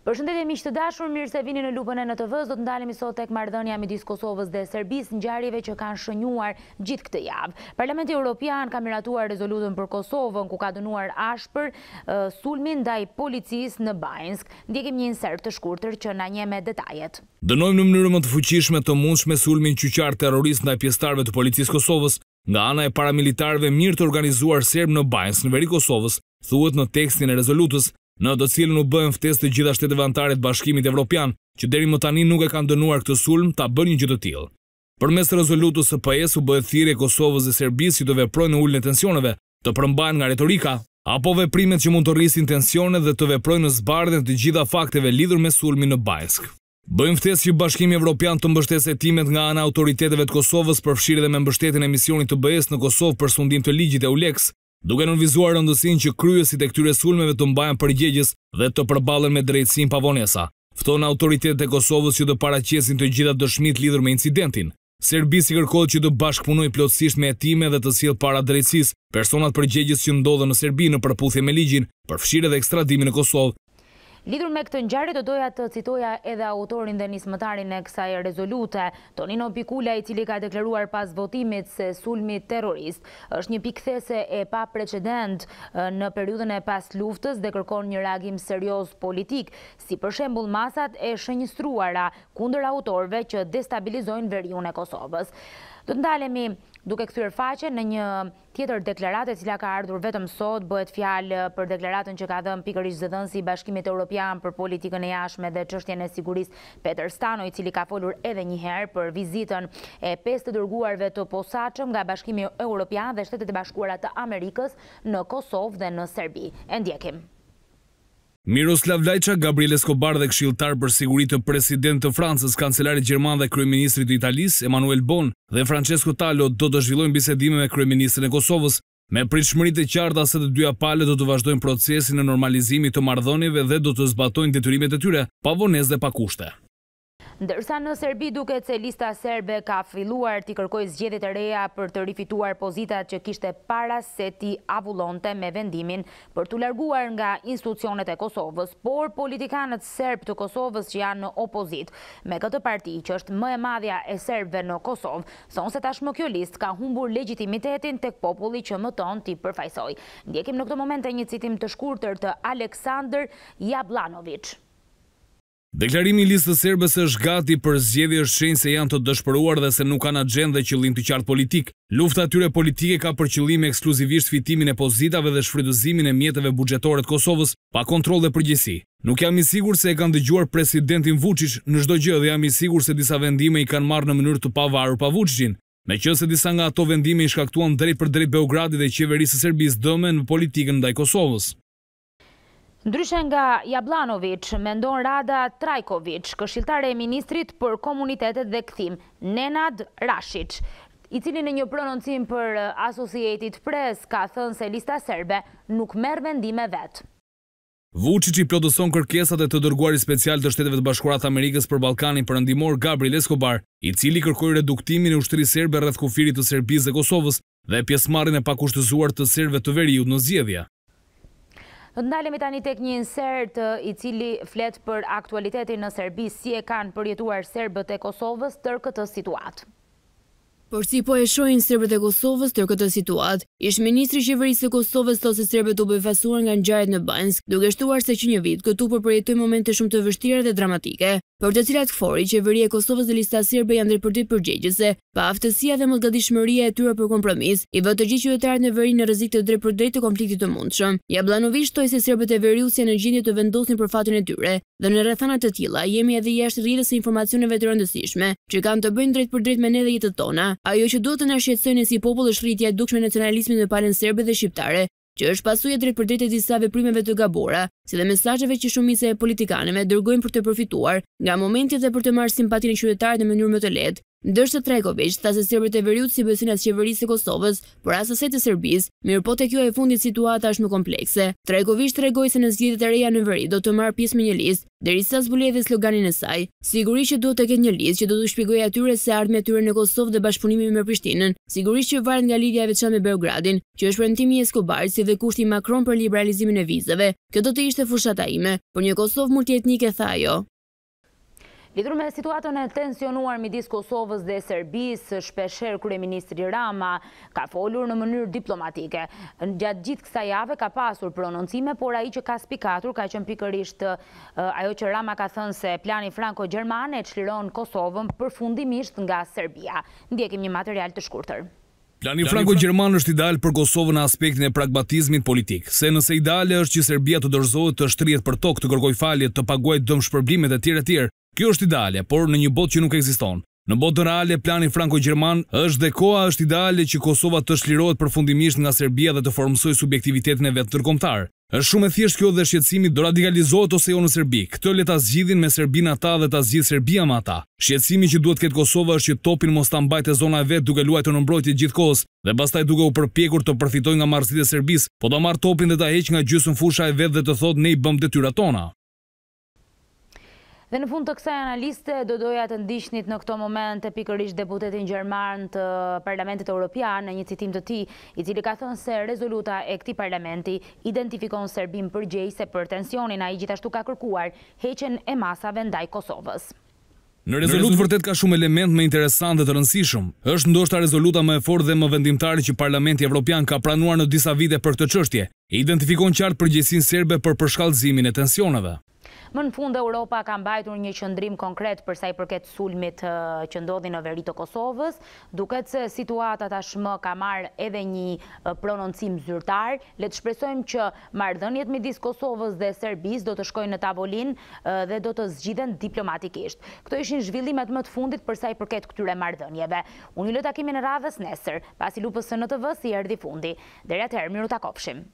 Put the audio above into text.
Për shëndetje mishë të dashur, mirë se vini në lupën e në të vëz, do të i sot e këmardhënja midis Kosovës dhe Serbis në gjarive që kanë shënjuar gjithë këtë javë. Parlamenti Europian ka miratuar rezolutën për Kosovën, ku ka dënuar ashpër sulmin dhe i policis në Bajnsk. Ndjekim një insert të shkurëtër që në njëme me detajet. Dënojmë në mënyrë më të fuqishme të mundshme sulmin qarë terrorist në i pjestarve të policis Kosovës, nga ana e paramilitarve mirë të organizuar serb në Bajnsk në veri Kosovës, thuët në tekstin e rezolutës në të cilën u bën ftesë të gjitha shtetë anëtare të Bashkimit Evropian, që deri më tani nuk e kanë dënuar këtë sulm ta bëjnë një gjë të tillë. Përmes rezolutës së PS u bëhet thirrje Kosovës dhe Serbisë që të veprojnë në ulën e tensioneve, të përmbahen nga retorika apo veprimet që mund të rrisin tensione dhe të veprojnë në zbardhjen të gjitha fakteve lidhur me sulmin në Bajsk. Bëjmë ftesë që Bashkimi Evropian të mbështesë hetimet nga ana autoriteteve të Kosovës përfshirë dhe me mbështetjen e misionit të BE-s në Kosovë për sundim të ligjit e duke nënvizuar rëndësin që kryesit e këtyre sulmeve të mbajan përgjegjës dhe të përbalen me drejtsin pavonesa. Fton autoritetet e Kosovës që të paracjesin të gjitha dëshmit lidhër me incidentin. si kërkohet që të bashkëpunoj plotësisht me etime dhe të sil para drejtsis personat përgjegjës që ndodhe në Serbi në përputhje me ligjin, përfshire dhe ekstradimin në Kosovë, Lidhur me këtë njare të doja të citoja edhe autorin dhe nismëtarin e kësaj rezolute, Tonino Pikula i cili ka dekleruar pas votimit se sulmi terrorist, është një pikthese e pa precedent në periudën e pas luftës dhe kërkon një ragim serios politik, si për shembul masat e shënjistruara kunder autorve që destabilizojnë veriun e Kosovës. Do të ndalemi duke këthyrë faqe në një tjetër deklarate cila ka ardhur vetëm sot, bëhet fjalë për deklaratën që ka dhëmë pikërish zëdhën si bashkimit Europian për politikën e jashme dhe qështjen e sigurisë Peter Stano, i cili ka folur edhe njëherë për vizitën e pes të dërguarve të posaqëm nga bashkimit Europian dhe shtetet e bashkuarat të Amerikës në Kosovë dhe në Serbi. Endjekim. Miroslav Lajqa, Gabriel Escobar dhe kshiltar për sigurit të president të Fransës, kancelari Gjerman dhe kryeministri të Italis, Emanuel Bon dhe Francesco Talo, do të zhvillojnë bisedime me kryeministrin e Kosovës. Me pritëshmërit e qarta se të dyja pale do të vazhdojnë procesin e normalizimi të mardhonive dhe do të zbatojnë detyrimet e tyre, pavones dhe pakushte. Ndërsa në Serbi duke që lista serbe ka filuar të kërkoj zgjedit e reja për të rifituar pozitat që kishte para se ti avullonte me vendimin për të larguar nga institucionet e Kosovës, por politikanët serb të Kosovës që janë në opozit me këtë parti që është më e madhja e serbve në Kosovë, thonë se tashmë kjo list ka humbur legitimitetin të populli që më tonë ti përfajsoj. Ndjekim në këtë moment e një citim të shkurëtër të Aleksandr Jablanovic. Deklarimi i listës së serbës është gati për zgjedhje është shenjë se janë të dëshpëruar dhe se nuk kanë axhendë dhe qëllim të qartë politik. Lufta e tyre politike ka për qëllim ekskluzivisht fitimin e pozitave dhe shfrytëzimin e mjeteve buxhetore të Kosovës pa kontroll dhe përgjegjësi. Nuk jam i sigurt se e kanë dëgjuar presidentin Vučić, në çdo gjë dhe jam i sigurt se disa vendime i kanë marrë në mënyrë të pavarur pa Vučićin. Me që se disa nga ato vendime i shkaktuan drejt për drejt Beogradit dhe qeverisë së Serbisë dëmën në politikën ndaj Kosovës. Ndryshe nga Jablanovic, mendon Rada Trajkoviç, këshiltare e Ministrit për Komunitetet dhe Këthim, Nenad Rashic, i cili në një prononcim për Associated Press ka thënë se lista serbe nuk merë vendime vetë. Vucic i plodëson kërkesat e të dërguari special të shteteve të bashkurat Amerikës për Balkani për ndimor Gabriel Escobar, i cili kërkoj reduktimin e ushtëri serbe rrëth kufirit të Serbiz dhe Kosovës dhe pjesmarin e pakushtëzuar të serve të veriut në zjedhja. Në të ndalemi tani tek një insert eh, i cili flet për aktualitetin në Serbi si e kanë përjetuar Serbët e Kosovës tër këtë situatë. Por si po e shojnë Serbët e Kosovës tër këtë situatë, ishë Ministri Shqeverisë e Kosovës të se Serbët u bëjfasuar nga në në Bansk, duke shtuar se që një vit këtu përpërjetuj po momente shumë të vështira dhe dramatike për të cilat këfori e Kosovës dhe lista sirbe janë drejpërdy përgjegjese, pa aftësia dhe mëtë gadishmëria e tyre për kompromis, i vë të gjithë qytetarët në veri në rëzik të drejpërdrejt të konfliktit të mundshëm. ja Jablanovic shtoj se sirbet e veri usja në gjindje të vendosin për fatin e tyre, dhe në rrethanat të tila jemi edhe jashtë rrjedhës e informacioneve të rëndësishme, që kanë të bëjnë drejt për drejt me ne dhe jetët tona, ajo që duhet të nashqetsojnë si popull është rritja dukshme nacionalismin në palen serbe dhe shqiptare, që është pasuje drejt për drejt e disa veprimeve të gabora, si dhe mesajëve që shumise e politikaneve dërgojnë për të përfituar nga momentit dhe për të marrë simpatin e qytetarët në mënyrë më të letë, Ndërsa Trekovic tha se serbët e veriut si besin qeverisë së Kosovës, por as asaj të Serbisë, mirë po tek jo e fundit situata është më komplekse. Trekovic tregoi se në zgjidhjet e reja në veri do të marrë pjesë me një listë, derisa zbulojë sloganin e saj. Sigurisht që do të ketë një listë që do të shpjegojë atyre se ardhmja e tyre në Kosovë dhe bashkëpunimi me Prishtinën, sigurisht që varet nga lidhja e veçantë me Beogradin, që është premtimi i Escobarit si dhe kushti Macron për liberalizimin e vizave. Kjo do të ishte fushata ime, për një Kosovë multietnike tha ajo. Lidru me situatën e tensionuar midis Kosovës dhe Serbis, shpesher kërë Ministri Rama ka folur në mënyrë diplomatike. Në gjatë gjithë kësa jave ka pasur prononcime, por a i që ka spikatur ka qënë pikërisht eh, ajo që Rama ka thënë se plani franco gjermane e qliron Kosovën për fundimisht nga Serbia. Ndjekim një material të shkurëtër. Plani Franco-Gjerman është ideal për Kosovë në aspektin e pragmatizmit politik, se nëse ideal është që Serbia të dërzohet të shtrijet për tokë të gërgoj falje të paguaj dëmshpërblimet e tjere tjere, Kjo është ideale, por në një bot që nuk ekziston. Në botën reale, plani franko-gjerman është dhe koha është ideale që Kosova të shlirohet përfundimisht nga Serbia dhe të formësoj subjektivitetin e vetë tërkomtar. Është shumë e thjeshtë kjo dhe shqetsimi do radikalizohet ose jo në Serbi. Këtë le ta zgjidhin me Serbin ata dhe ta zgjidh Serbia me ata. Shqetsimi që duhet këtë Kosova është që topin mos ta e zona e vet duke luajtur në mbrojtje gjithkohës dhe pastaj duke u përpjekur të përfitojë nga marrëdhëtia e Serbisë, po ta marr topin dhe ta heq nga gjysmë fusha e vet dhe të thotë ne i bëm detyrat tona. Dhe në fund të kësaj analiste, do doja të ndishtnit në këto moment e pikërish deputetin Gjermarn të Parlamentit Europian në një citim të ti, i cili ka thënë se rezoluta e këti parlamenti identifikon Serbim për se për tensionin a i gjithashtu ka kërkuar heqen e masave ndaj Kosovës. Në rezolutë vërtet ka shumë element me interesant dhe të rëndësishëm. Êshtë ndoshta rezoluta me efor dhe më vendimtari që Parlamenti Evropian ka pranuar në disa vide për të qështje. Identifikon qartë përgjësin serbe për përshkallëzimin e tensionave. Më në fundë, Europa ka mbajtur një qëndrim konkret përsa i përket sulmit që ndodhi në veri të Kosovës, duket se situatat ashmë ka marrë edhe një prononcim zyrtar, le të shpresojmë që mardhënjet me disë Kosovës dhe Serbis do të shkojnë në tavolin dhe do të zgjithen diplomatikisht. Këto ishin zhvillimet më të fundit përsa i përket këtyre mardhënjeve. Unë i lëta a kemi në radhës nesër, pas i lupës në të vësë i erdi fundi. Dere të herë